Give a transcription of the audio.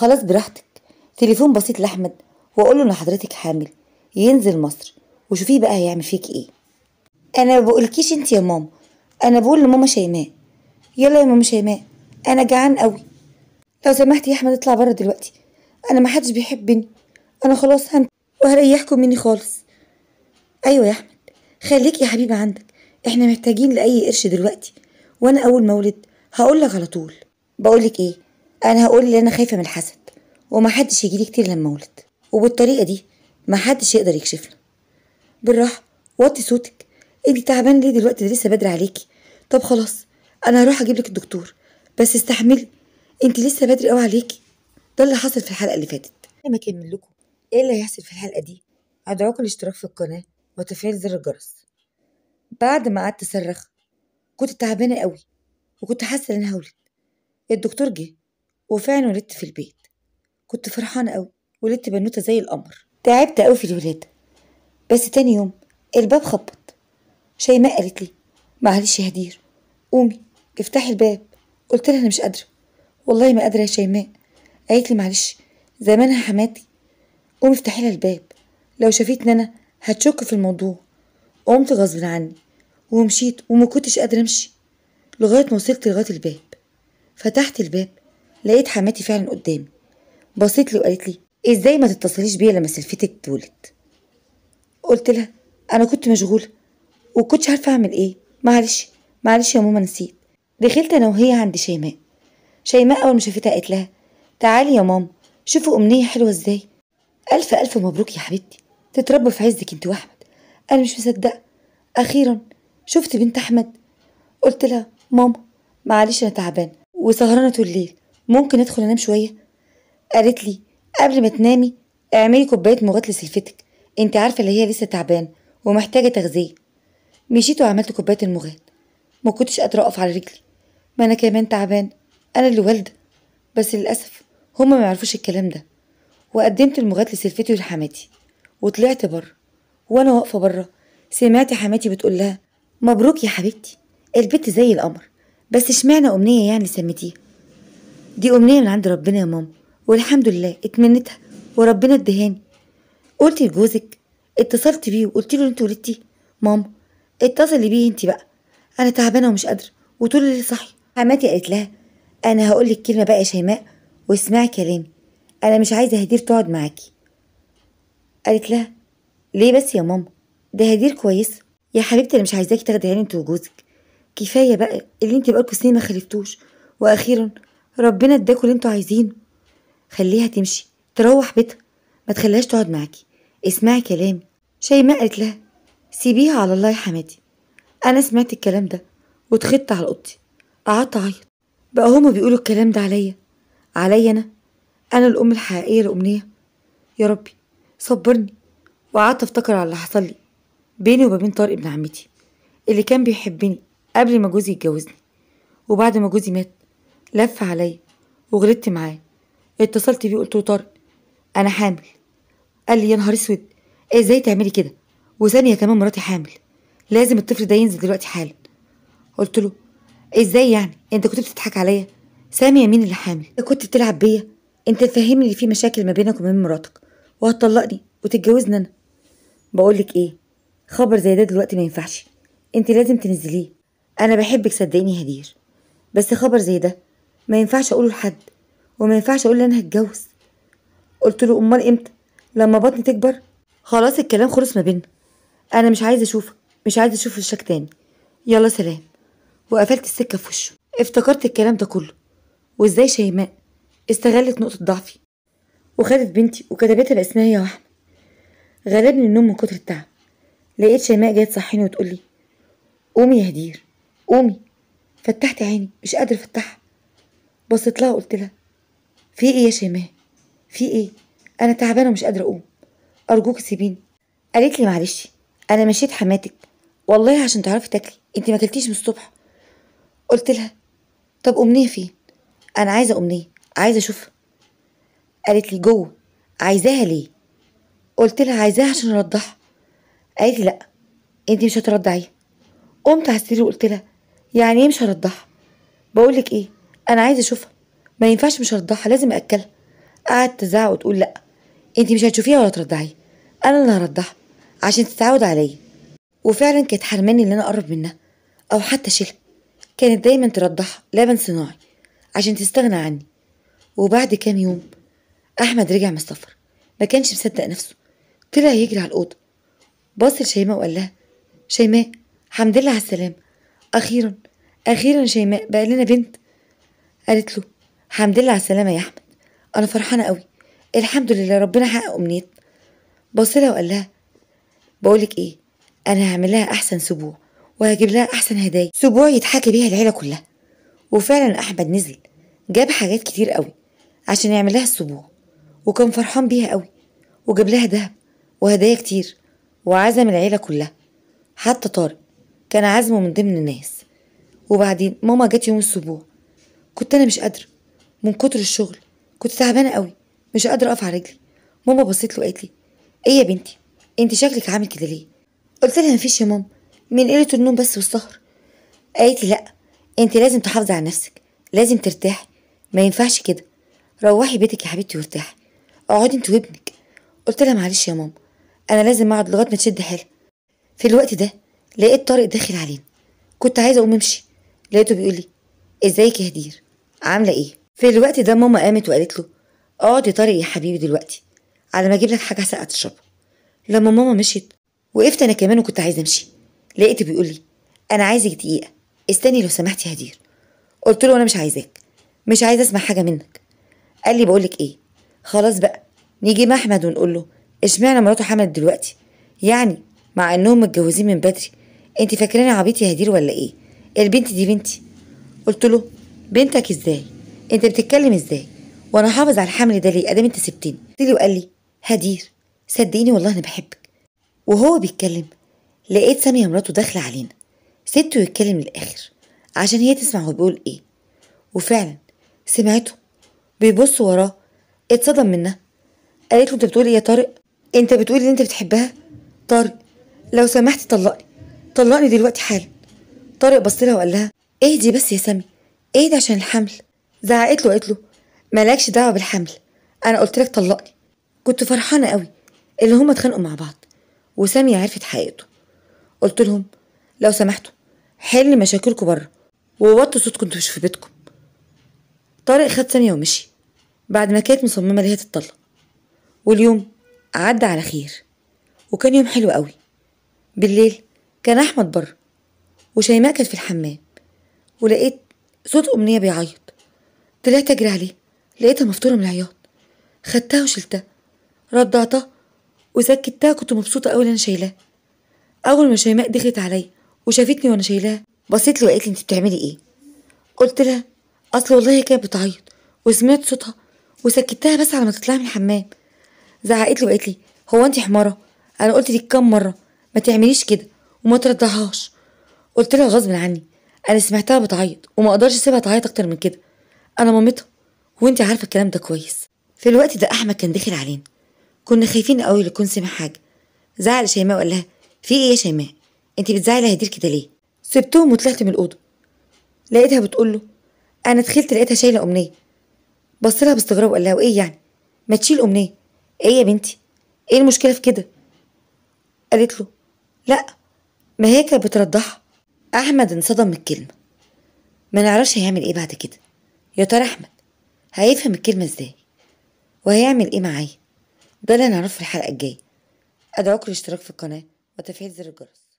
خلاص براحتك تليفون بسيط لاحمد واقول له ان حضرتك حامل ينزل مصر وشوفيه بقى هيعمل فيك ايه انا ما بقولكيش انت يا ماما انا بقول لماما شيماء يلا يا ماما شيماء انا جعان قوي لو سمحت يا احمد اطلع بره دلوقتي انا ما حدش بيحبني انا خلاص هن وهريحكم مني خالص ايوه يا احمد خليك يا حبيبي عندك احنا محتاجين لاي قرش دلوقتي وانا اول ما اولد هقول لك على طول بقول لك ايه انا هقول اللي انا خايفه من الحسد ومحدش يجيلي كتير لما اولد وبالطريقه دي محدش يقدر يكشفنا بالراحه وطي صوتك انت تعبان ليه دلوقتي لسه بدري عليكي طب خلاص انا هروح اجيب لك الدكتور بس استحملي انت لسه بدري قوي عليكي ده اللي حصل في الحلقه اللي فاتت ما اكمل لكم ايه اللي هيحصل في الحلقه دي ادعوكم الاشتراك في القناه وتفعيل زر الجرس بعد ما قعدت اصرخ كنت تعبانه قوي وكنت حاسه ان انا هولد الدكتور جه وفعلا ولدت في البيت كنت فرحانة أوي ولدت بنوتة زي القمر تعبت أوي في الولادة بس تاني يوم الباب خبط شيماء قالت لي معلش يا هدير قومي افتحي الباب قلت لها أنا مش قادرة والله ما قادرة يا شيماء قالت لي معلش زمانها حماتي قومي افتحي لها الباب لو شافتني أنا هتشك في الموضوع قمت غصب عني ومشيت وما كنتش قادرة أمشي لغاية ما وصلت لغاية الباب فتحت الباب لقيت حماتي فعلا قدامي بصيت لي وقالت لي ازاي ما تتصليش بيا لما سلفتك تولد قلت لها انا كنت مشغوله وكنتش عارفه اعمل ايه معلش معلش يا ماما نسيت دخلت انا وهي عند شيماء شيماء اول ما شافتها قالت لها تعالي يا ماما شوفوا امنيه حلوه ازاي الف الف مبروك يا حبيبتي تتربى في عزك انت واحمد انا مش مصدقه اخيرا شفت بنت احمد قلت لها ماما معلش انا تعبانه وسهرانه طول الليل ممكن ادخل انام شويه قالت لي قبل ما تنامي اعملي كوبايه مغات لسلفتك انت عارفه اللي هي لسه تعبان ومحتاجه تغذيه مشيت وعملت كوبايه المغات ما كنتش قادره اقف على رجلي ما انا كمان تعبان انا اللي والده بس للاسف هما ما يعرفوش الكلام ده وقدمت المغات لسلفتي ولحماتي وطلعت بره وانا واقفه بره سمعت حماتي بتقول لها مبروك يا حبيبتي البت زي القمر بس اشمعنى امنيه يعني سميتيها دي أمنية من عند ربنا يا ماما والحمد لله اتمنتها وربنا ادهاني قلت لجوزك اتصلت بيه وقلت له انت ولدتي ماما اتصلي بيه انت بقى انا تعبانه ومش قادره وطول الليل صاحيه حماتي قالت لها انا هقول لك كلمه بقى يا شيماء واسمعي كلامي انا مش عايزه هدير تقعد معاكي قالت لها ليه بس يا ماما ده هدير كويسه يا حبيبتي انا مش عايزاكي تاخدي عيني انت وجوزك كفايه بقى اللي انت بقالكوا سنين ما خلفتوش واخيرا ربنا اداكوا اللي انتوا عايزينه خليها تمشي تروح بيتها ما تخليهاش تقعد معاكي اسمعي كلامي شيماء قالت لها سيبيها على الله يا حماتي انا سمعت الكلام ده واتخضت على اوضتي قعدت اعيط بقى هما بيقولوا الكلام ده عليا عليا انا انا الام الحقيقيه لامنيه يا ربي صبرني وقعدت افتكر على اللي حصل لي بيني وبين طارق ابن عمتي اللي كان بيحبني قبل ما جوزي يتجوزني وبعد ما جوزي مات لف عليا وغلطت معاه اتصلت بيه قلت له طارق انا حامل قال لي يا نهار اسود ازاي تعملي كده وثانيه كمان مراتي حامل لازم الطفل ده ينزل دلوقتي حالا قلت له ازاي يعني انت كنت بتضحك عليا سامي مين اللي حامل انت كنت بتلعب بيا انت فاهمني ان في مشاكل ما بينك وما بين مراتك وهتطلقني وتتجوزني انا بقول لك ايه خبر زي ده دلوقتي ما ينفعش انت لازم تنزليه انا بحبك صدقيني هدير بس خبر زي ده ما ينفعش اقوله لحد وما ينفعش اقول انا هتجوز قلت له امال امتى لما بطني تكبر خلاص الكلام خلص ما بينا انا مش عايزه اشوفك مش عايزه اشوف وشك تاني يلا سلام وقفلت السكه في وشه افتكرت الكلام ده كله وازاي شيماء استغلت نقطه ضعفي وخدت بنتي وكتبتها باسمها هي واحمد غلبني النوم من كتر التعب لقيت شيماء جايه تصحيني وتقولي قومي يا هدير قومي فتحت عيني مش قادر افتحها بصيت لها وقلت لها في ايه يا شيماء في ايه انا تعبانه ومش قادره اقوم ارجوك سيبيني قالت لي معلش انا مشيت حماتك والله عشان تعرفي تاكلي انت ما اكلتيش من الصبح قلت لها طب امنيه فين انا عايزه امنيه عايزه اشوفها قالت لي جوه عايزاها ليه قلت لها عايزاها عشان ارضعها قالت لي لا انت مش هترضعيها قمت على السرير وقلت لها يعني ايه مش هرضعها بقول لك ايه انا عايزه اشوفها ما ينفعش مش هرضعها لازم اكلها قعدت تزعق وتقول لا انت مش هتشوفيها ولا ترضعي انا اللي هرضعها عشان تتعود عليا وفعلا كانت حرماني ان انا اقرب منها او حتى اشيلها كانت دايما ترضعها لبن صناعي عشان تستغنى عني وبعد كام يوم احمد رجع من السفر ما كانش مصدق نفسه طلع يجري على الاوضه بص لشيماء وقال لها شيماء حمد لله على السلامه اخيرا اخيرا شيماء بقى لنا بنت قالت له حمد لله على السلامة يا أحمد أنا فرحانة قوي الحمد لله ربنا حقق أمنيتنا بصلها وقال لها بقولك إيه أنا هعمل لها أحسن سبوع وهجيب لها أحسن هدايا سبوع يتحكي بيها العيلة كلها وفعلا أحمد نزل جاب حاجات كتير قوي عشان يعمل لها السبوع وكان فرحان بيها قوي وجاب لها ذهب وهدايا كتير وعزم العيلة كلها حتى طارق كان عزمه من ضمن الناس وبعدين ماما جت يوم السبوع كنت انا مش قادره من كتر الشغل كنت تعبانه قوي مش قادره اقف على رجلي ماما بصيت له وقالت لي ايه يا بنتي انت شكلك عامل كده ليه قلت لها مفيش يا ماما من قله النوم بس والسهر قالت لي لا انت لازم تحافظي على نفسك لازم ترتاحي ما ينفعش كده روحي بيتك يا حبيبتي وارتاحي اقعدي انت وابنك قلت لها معلش يا ماما انا لازم اقعد لغايه ما تشد حيلها في الوقت ده لقيت طارق داخل علينا كنت عايزه اقوم امشي لقيته بيقول لي ازيك يا هدير عامله ايه في الوقت ده ماما قامت وقالت له اقعد يا طارق يا حبيبي دلوقتي على ما اجيب لك حاجه ساقعه تشربها لما ماما مشيت وقفت انا كمان وكنت عايزه امشي لقيته بيقول لي انا عايزك دقيقه استني لو سمحتي هدير قلت له انا مش عايزاك مش عايزه اسمع حاجه منك قال لي بقول لك ايه خلاص بقى نيجي مع احمد ونقول له اشمعنى مراته حملت دلوقتي يعني مع انهم متجوزين من بدري انت فاكراني عبيط يا هدير ولا ايه البنت دي بنتي قلت له بنتك ازاي انت بتتكلم ازاي وانا حافظ على الحمل ده ليه ادام انت سبتني قلت لي وقال لي هدير صدقيني والله انا بحبك وهو بيتكلم لقيت سامية مراته داخلة علينا سبته يتكلم للآخر عشان هي تسمع هو بيقول إيه وفعلا سمعته بيبص وراه اتصدم منها قالت له انت بتقول ايه يا طارق انت بتقول ان انت بتحبها طارق لو سمحت طلقني طلقني دلوقتي حالا طارق بص لها وقال لها اهدي بس يا سامي ايه ده عشان الحمل زعقت له قالت له مالكش دعوه بالحمل انا قلت لك طلقني كنت فرحانه قوي اللي هما اتخانقوا مع بعض وساميه عرفت حقيقته قلت لهم لو سمحتوا حل مشاكلكم بره ووطوا صوتكم انتوا مش في بيتكم طارق خد سامي ومشي بعد ما كانت مصممه ليها تتطلق واليوم عدى على خير وكان يوم حلو قوي بالليل كان احمد بره وشيماء كانت في الحمام ولقيت صوت أمنية بيعيط طلعت أجري عليه لقيتها مفطورة من العياط خدتها وشلتها رضعتها وسكتها كنت مبسوطة أوي أنا شايلاها أول ما شيماء دخلت عليا وشافتني وأنا شايلاها بصيت لي وقالت لي أنت بتعملي إيه قلت لها أصل والله هي كانت بتعيط وسمعت صوتها وسكتها بس على ما تطلعي من الحمام زعقت لي وقالت لي هو أنت حمارة أنا قلت لك كام مرة ما تعمليش كده وما ترضعهاش قلت لها غصب عني انا سمعتها بتعيط وما اقدرش اسيبها تعيط اكتر من كده انا مامتها وانت عارفه الكلام ده كويس في الوقت ده احمد كان داخل علينا كنا خايفين قوي يكون سمع حاجه زعل شيماء وقال لها في ايه يا شيماء انت بتزعلي هدير كده ليه سبتهم وطلعت من الاوضه لقيتها بتقول له انا دخلت لقيتها شايله امنيه بص لها باستغراب وقال لها وايه يعني ما تشيل امنيه ايه يا بنتي ايه المشكله في كده قالت له لا ما هي كانت بترضحها أحمد انصدم من الكلمة ما نعرفش هيعمل ايه بعد كده يا ترى أحمد هيفهم الكلمة ازاي وهيعمل ايه معايا ده اللي هنعرفه في الحلقة الجاية أدعوك للاشتراك في القناة وتفعيل زر الجرس